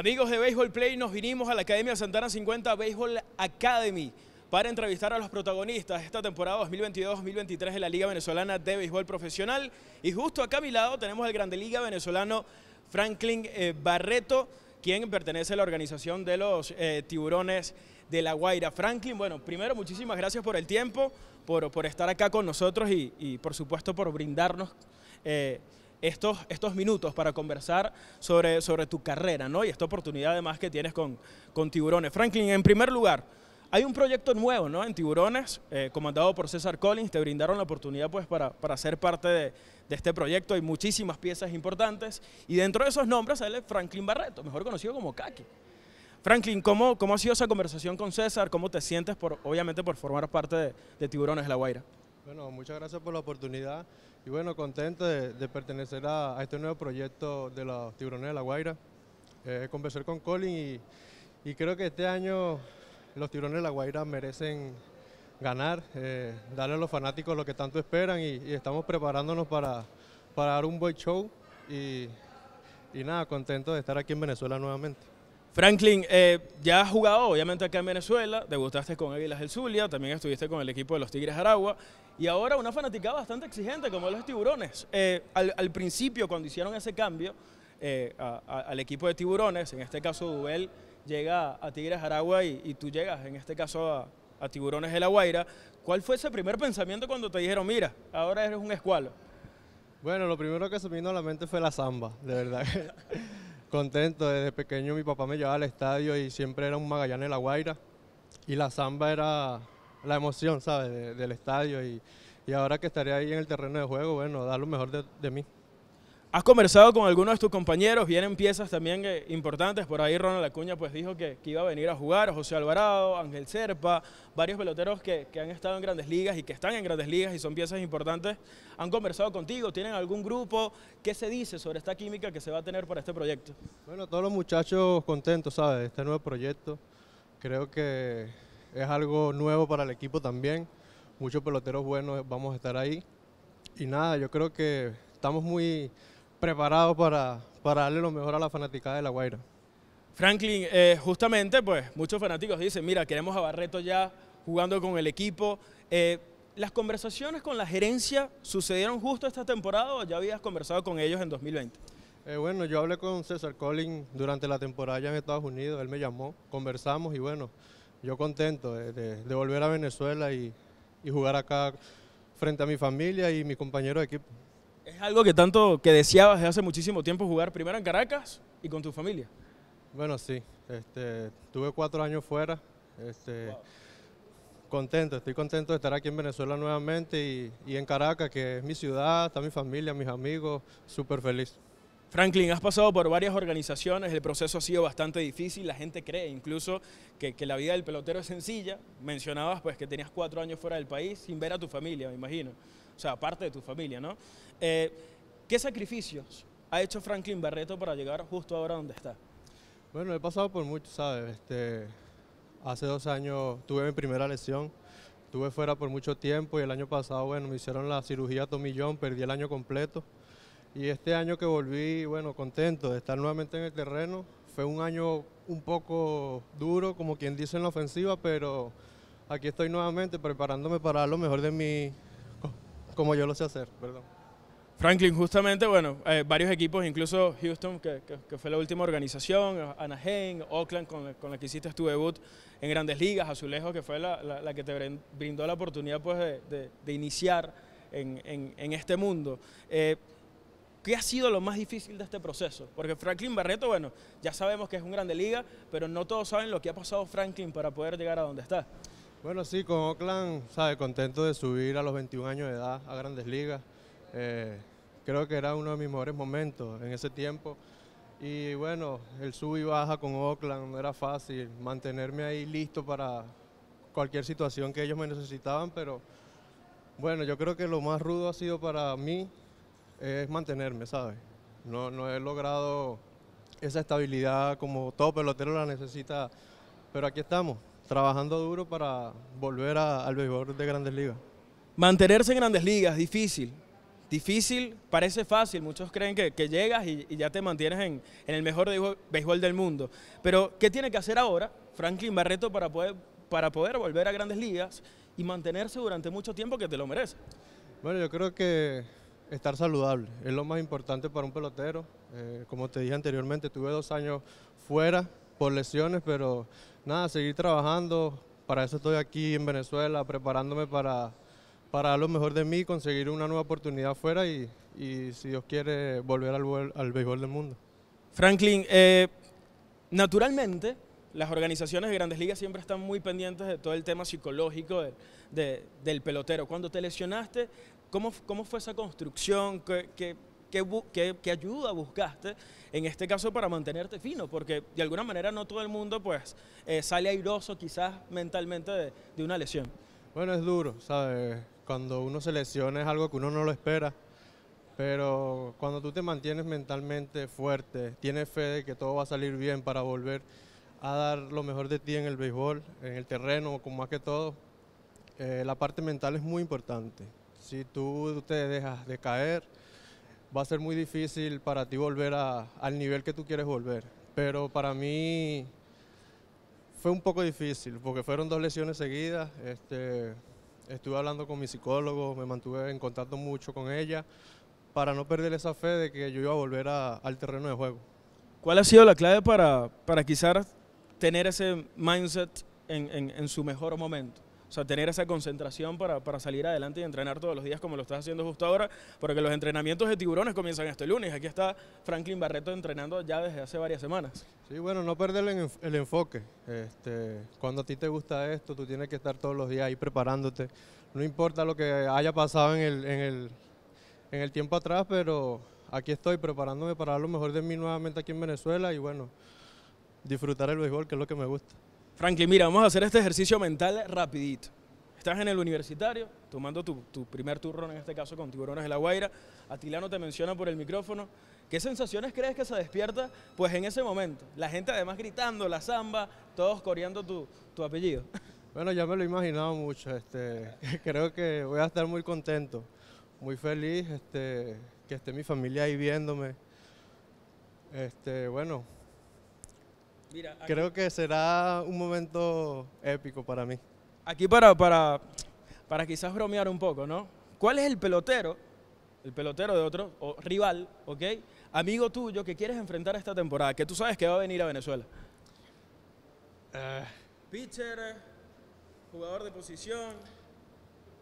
Amigos de Baseball Play, nos vinimos a la Academia Santana 50 Baseball Academy para entrevistar a los protagonistas de esta temporada 2022-2023 de la Liga Venezolana de Béisbol Profesional. Y justo acá a mi lado tenemos al Grande Liga venezolano Franklin eh, Barreto, quien pertenece a la organización de los eh, tiburones de La Guaira. Franklin, bueno, primero muchísimas gracias por el tiempo, por, por estar acá con nosotros y, por supuesto por brindarnos eh, estos, estos minutos para conversar sobre, sobre tu carrera ¿no? y esta oportunidad además que tienes con, con Tiburones. Franklin, en primer lugar, hay un proyecto nuevo ¿no? en Tiburones, eh, comandado por César Collins, te brindaron la oportunidad pues, para, para ser parte de, este proyecto, hay muchísimas piezas importantes y dentro de esos nombres sale Franklin Barreto, mejor conocido como Kaki. Franklin, ¿cómo, ¿cómo ha sido esa conversación con César? ¿Cómo te sientes, por, obviamente, por formar parte de, de Tiburones La Guaira? Bueno, muchas gracias por la oportunidad y bueno, contento de, pertenecer a, este nuevo proyecto de los tiburones de La Guaira. Eh, con Colin y, creo que este año los tiburones de La Guaira merecen ganar, eh, darle a los fanáticos lo que tanto esperan y, estamos preparándonos para, dar un buen show y nada, contento de estar aquí en Venezuela nuevamente. Franklin, eh, ya has jugado obviamente acá en Venezuela, debutaste con Águilas del Zulia, también estuviste con el equipo de los Tigres Aragua y ahora una fanaticada bastante exigente como los Tiburones. Eh, al, principio, cuando hicieron ese cambio eh, al equipo de Tiburones, en este caso Duel llega a Tigres Aragua y, tú llegas en este caso a, Tiburones de La Guaira, ¿cuál fue ese primer pensamiento cuando te dijeron, mira, ahora eres un escualo? Bueno, lo primero que se me vino a la mente fue la samba, de verdad. Contento, desde pequeño mi papá me llevaba al estadio y siempre era un Magallanes La Guaira y la samba era la emoción, ¿sabes?, del estadio y, y, ahora que estaré ahí en el terreno de juego, bueno, dar lo mejor de, de mí. Has conversado con algunos de tus compañeros, vienen piezas también eh, importantes, por ahí Ronald Acuña pues dijo que, iba a venir a jugar, José Alvarado, Ángel Serpa, varios peloteros que, que, han estado en grandes ligas y que están en grandes ligas y son piezas importantes, han conversado contigo, tienen algún grupo, ¿qué se dice sobre esta química que se va a tener para este proyecto? Bueno, todos los muchachos contentos, ¿sabes? Este nuevo proyecto creo que es algo nuevo para el equipo también, muchos peloteros buenos vamos a estar ahí y nada, yo creo que estamos muy Preparado para, para darle lo mejor a la fanaticada de La Guaira. Franklin, eh, justamente, pues muchos fanáticos dicen, mira, queremos a Barreto ya jugando con el equipo. Eh, ¿Las conversaciones con la gerencia sucedieron justo esta temporada o ya habías conversado con ellos en 2020? Eh, bueno, yo hablé con César Collins durante la temporada allá en Estados Unidos, él me llamó, conversamos y bueno, yo contento de, volver a Venezuela y, y jugar acá frente a mi familia y mi compañero de equipo. Es algo que tanto que deseabas desde hace muchísimo tiempo jugar primero en Caracas y con tu familia. Bueno, sí. Este, tuve cuatro años fuera. Este, contento, estoy contento de estar aquí en Venezuela nuevamente y, y en Caracas, que es mi ciudad, está mi familia, mis amigos, súper feliz. Franklin, has pasado por varias organizaciones, el proceso ha sido bastante difícil, la gente cree incluso que, que, la vida del pelotero es sencilla. Mencionabas pues que tenías cuatro años fuera del país sin ver a tu familia, me imagino o sea, parte de tu familia, ¿no? Eh, ¿Qué sacrificios ha hecho Franklin Barreto para llegar justo ahora donde está? Bueno, he pasado por mucho, ¿sabes? Este, hace dos años tuve mi primera lesión, estuve fuera por mucho tiempo y el año pasado, bueno, me hicieron la cirugía tomillón, perdí el año completo. Y este año que volví, bueno, contento de estar nuevamente en el terreno. Fue un año un poco duro, como quien dice en la ofensiva, pero aquí estoy nuevamente preparándome para lo mejor de mi... Como yo lo sé hacer, perdón. Franklin, justamente, bueno, eh, varios equipos, incluso Houston, que, fue la última organización, Anaheim, Oakland, con la, con la, que hiciste tu debut en Grandes Ligas, Azulejo, que fue la, que te brindó la oportunidad pues, de, iniciar en, este mundo. Eh, ¿Qué ha sido lo más difícil de este proceso? Porque Franklin Barreto, bueno, ya sabemos que es un grande liga, pero no todos saben lo que ha pasado Franklin para poder llegar a donde está. Bueno, sí, con Oakland, sabe, contento de subir a los 21 años de edad a Grandes Ligas. Eh, creo que era uno de mis mejores momentos en ese tiempo. Y bueno, el sub y baja con Oakland no era fácil, mantenerme ahí listo para cualquier situación que ellos me necesitaban, pero bueno, yo creo que lo más rudo ha sido para mí es mantenerme, ¿sabes? No, no he logrado esa estabilidad como todo pelotero la necesita, pero aquí estamos, trabajando duro para volver al béisbol de grandes ligas. Mantenerse en grandes ligas, difícil. Difícil, parece fácil. Muchos creen que, llegas y, ya te mantienes en, el mejor béisbol del mundo. Pero, ¿qué tiene que hacer ahora Franklin Barreto para poder, para poder volver a grandes ligas y mantenerse durante mucho tiempo que te lo merece? Bueno, yo creo que estar saludable es lo más importante para un pelotero. Eh, como te dije anteriormente, tuve dos años fuera por lesiones, pero nada, seguir trabajando. Para eso estoy aquí en Venezuela, preparándome para, para lo mejor de mí, conseguir una nueva oportunidad afuera y, si Dios quiere, volver al, al béisbol del mundo. Franklin, eh, naturalmente las organizaciones de grandes ligas siempre están muy pendientes de todo el tema psicológico del pelotero. Cuando te lesionaste, ¿cómo, cómo fue esa construcción? ¿Qué, qué, ayuda buscaste, en este caso para mantenerte fino, porque de alguna manera no todo el mundo pues eh, sale airoso quizás mentalmente de, una lesión. Bueno, es duro, ¿sabes? Cuando uno se lesiona es algo que uno no lo espera, pero cuando tú te mantienes mentalmente fuerte, tienes fe de que todo va a salir bien para volver a dar lo mejor de ti en el béisbol, en el terreno, como más que todo, eh, la parte mental es muy importante. Si tú te dejas de caer, va a ser muy difícil para ti volver al nivel que tú quieres volver. Pero para mí fue un poco difícil porque fueron dos lesiones seguidas. Este, estuve hablando con mi psicólogo, me mantuve en contacto mucho con ella para no perder esa fe de que yo iba a volver al terreno de juego. ¿Cuál ha sido la clave para, para quizás tener ese mindset en su mejor momento? O sea, tener esa concentración para, salir adelante y entrenar todos los días como lo estás haciendo justo ahora, porque los entrenamientos de tiburones comienzan este lunes. Aquí está Franklin Barreto entrenando ya desde hace varias semanas. Sí, bueno, no perder el enfoque. Este, cuando a ti te gusta esto, tú tienes que estar todos los días ahí preparándote. No importa lo que haya pasado en el, en el, en el tiempo atrás, pero aquí estoy preparándome para lo mejor de mí nuevamente aquí en Venezuela y bueno, disfrutar el béisbol, que es lo que me gusta. Franklin, mira, vamos a hacer este ejercicio mental rapidito. Estás en el universitario, tomando tu, primer turno, en este caso con Tiburones de la Guaira. Atilano te menciona por el micrófono. ¿Qué sensaciones crees que se despierta? Pues en ese momento. La gente además gritando, la samba, todos coreando tu, tu apellido. Bueno, ya me lo he imaginado mucho. Este, creo que voy a estar muy contento, muy feliz este, que esté mi familia ahí viéndome. Este, bueno, Creo que será un momento épico para mí. Aquí para, para, para quizás bromear un poco, ¿no? ¿Cuál es el pelotero, el pelotero de otro, o rival, ¿ok? Amigo tuyo que quieres enfrentar esta temporada, que tú sabes que va a venir a Venezuela. Eh. Pitcher, jugador de posición.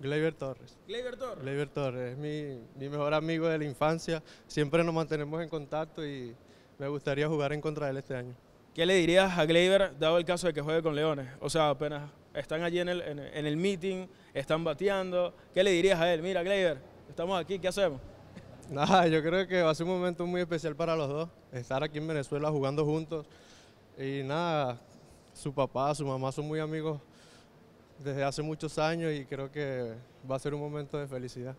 Gleyber Torres. Gleyber Torres. Gleyber Torres, es mi, mi, mejor amigo de la infancia. Siempre nos mantenemos en contacto y me gustaría jugar en contra de él este año. ¿Qué le dirías a Gleyber dado el caso de que juegue con Leones? O sea, apenas están allí en el, en, el meeting, están bateando. ¿Qué le dirías a él? Mira, Gleyber, estamos aquí, ¿qué hacemos? Nada, yo creo que va a ser un momento muy especial para los dos, estar aquí en Venezuela jugando juntos. Y nada, su papá, su mamá son muy amigos desde hace muchos años y creo que va a ser un momento de felicidad.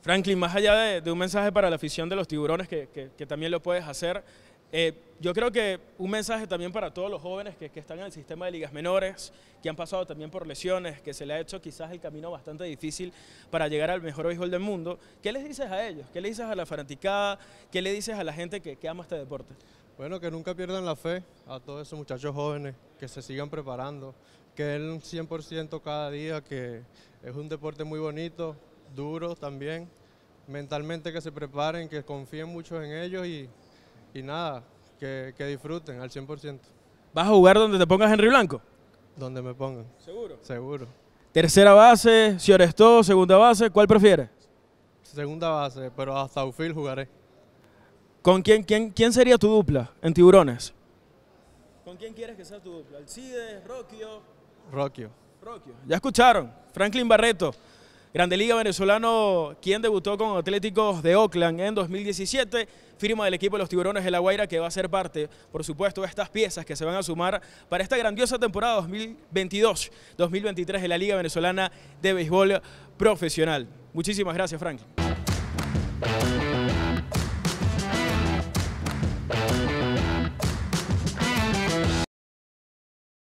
Franklin, más allá de, un mensaje para la afición de los tiburones, que también lo puedes hacer, eh, yo creo que un mensaje también para todos los jóvenes que, están en el sistema de ligas menores, que han pasado también por lesiones, que se le ha hecho quizás el camino bastante difícil para llegar al mejor béisbol del mundo. ¿Qué les dices a ellos? ¿Qué le dices a la fanaticada? ¿Qué le dices a la gente que, que ama este deporte? Bueno, que nunca pierdan la fe a todos esos muchachos jóvenes, que se sigan preparando, que un 100% cada día, que es un deporte muy bonito, duro también, mentalmente que se preparen, que confíen mucho en ellos y y nada, que, disfruten al 100%. ¿Vas a jugar donde te pongas Henry Blanco? Donde me pongan. ¿Seguro? Seguro. Tercera base, si segunda base, ¿cuál prefieres? Segunda base, pero hasta Ufil jugaré. ¿Con quién, quién, quién sería tu dupla en Tiburones? ¿Con quién quieres que sea tu dupla? ¿Alcides, Roquio? Rocchio? Rocchio. Ya escucharon, Franklin Barreto. Grande Liga venezolano, quien debutó con Atléticos de Oakland en 2017, firma del equipo de los Tiburones de La Guaira, que va a ser parte, por supuesto, de estas piezas que se van a sumar para esta grandiosa temporada 2022-2023 de la Liga Venezolana de Béisbol Profesional. Muchísimas gracias, Frank.